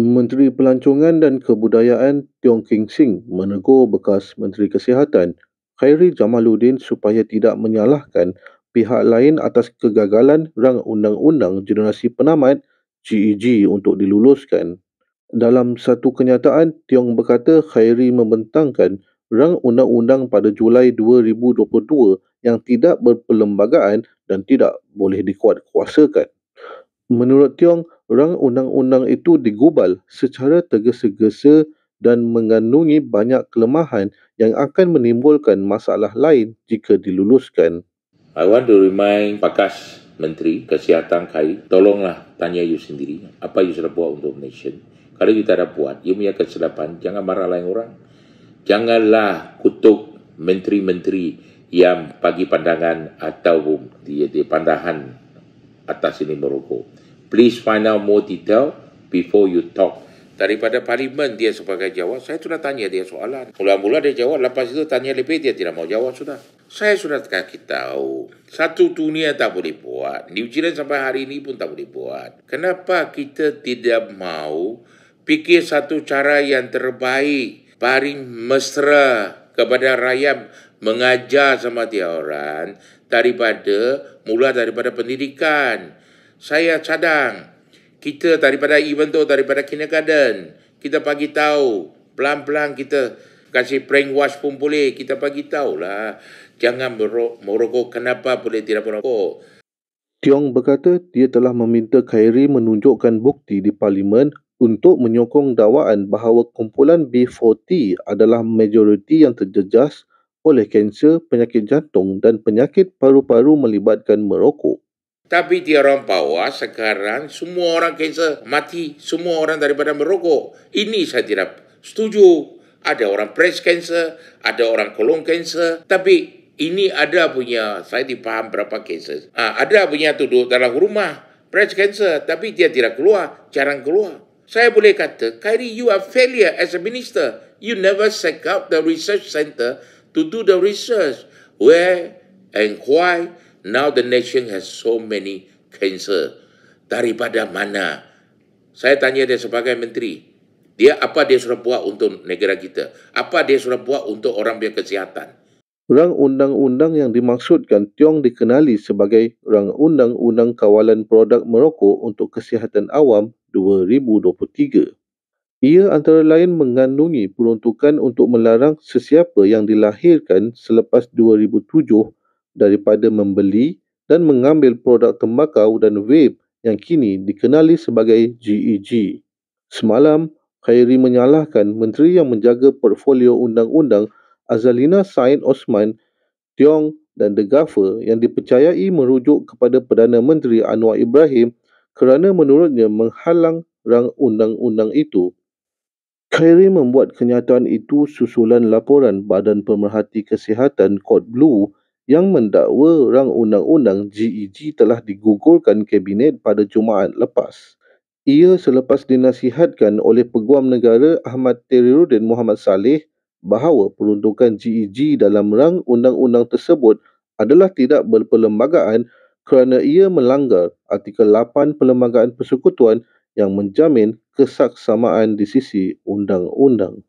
Menteri Pelancongan dan Kebudayaan Tiong King Sing menegur bekas Menteri Kesihatan Khairi Jamaluddin supaya tidak menyalahkan pihak lain atas kegagalan rang undang-undang generasi penamat GEG e untuk diluluskan. Dalam satu kenyataan, Tiong berkata Khairi membentangkan rang undang-undang pada Julai 2022 yang tidak berperlembagaan dan tidak boleh dikuatkuasakan menurut Tiong, rang undang-undang itu digubal secara tergesa-gesa dan mengandungi banyak kelemahan yang akan menimbulkan masalah lain jika diluluskan. I want to remind Pakas Menteri Kesihatan Kai, tolonglah tanya you sendiri apa you sudah buat untuk nation. Kalau you tak ada buat, you punya kesilapan, jangan marah lain orang. Janganlah kutuk menteri-menteri yang bagi pandangan atau dia, dipandahan atas ini Morocco. Please find out more detail before you talk. Daripada parlimen dia sebagai jawab, saya sudah tanya dia soalan. Mula-mula dia jawab, lepas itu tanya lebih dia tidak mau jawab sudah. Saya sudah kaki tahu, satu dunia tak boleh buat. New Zealand sampai hari ini pun tak boleh buat. Kenapa kita tidak mau fikir satu cara yang terbaik, paling mesra kepada rakyat mengajar sama dia orang daripada mula daripada pendidikan. Saya cadang kita daripada even though daripada kindergarten kita bagi tahu pelan-pelan kita kasih wash pun boleh kita bagi tahu lah jangan merokok kenapa boleh tidak merokok. Tiong berkata dia telah meminta Khairi menunjukkan bukti di parlimen untuk menyokong dakwaan bahawa kumpulan B40 adalah majoriti yang terjejas oleh kanser, penyakit jantung dan penyakit paru-paru melibatkan merokok. Tapi dia orang bawah sekarang semua orang kanser mati, semua orang daripada merokok. Ini saya tidak setuju. Ada orang breast cancer, ada orang kolon cancer. Tapi ini ada punya, saya dipaham berapa kanser. Ha, ada punya duduk dalam rumah, breast cancer. Tapi dia tidak keluar, jarang keluar. Saya boleh kata, Kairi, you are failure as a minister. You never set up the research center to do the research where and why now the nation has so many cancer. Daripada mana? Saya tanya dia sebagai menteri. Dia apa dia sudah buat untuk negara kita? Apa dia sudah buat untuk orang biar kesihatan? Rang undang-undang yang dimaksudkan Tiong dikenali sebagai Rang Undang-Undang Kawalan Produk Merokok untuk Kesihatan Awam 2023. Ia antara lain mengandungi peruntukan untuk melarang sesiapa yang dilahirkan selepas 2007 daripada membeli dan mengambil produk tembakau dan vape yang kini dikenali sebagai GEG. E Semalam, Khairi menyalahkan menteri yang menjaga portfolio undang-undang Azalina Sain Osman, Tiong dan The Gaffer yang dipercayai merujuk kepada Perdana Menteri Anwar Ibrahim kerana menurutnya menghalang rang undang-undang itu. Khairi membuat kenyataan itu susulan laporan Badan Pemerhati Kesihatan Kod Blue yang mendakwa rang undang-undang GEG e telah digugurkan Kabinet pada Jumaat lepas. Ia selepas dinasihatkan oleh Peguam Negara Ahmad Teriruddin Muhammad Saleh bahawa peruntukan GEG e dalam rang undang-undang tersebut adalah tidak berperlembagaan kerana ia melanggar Artikel 8 Perlembagaan Persekutuan yang menjamin kesaksamaan di sisi undang-undang.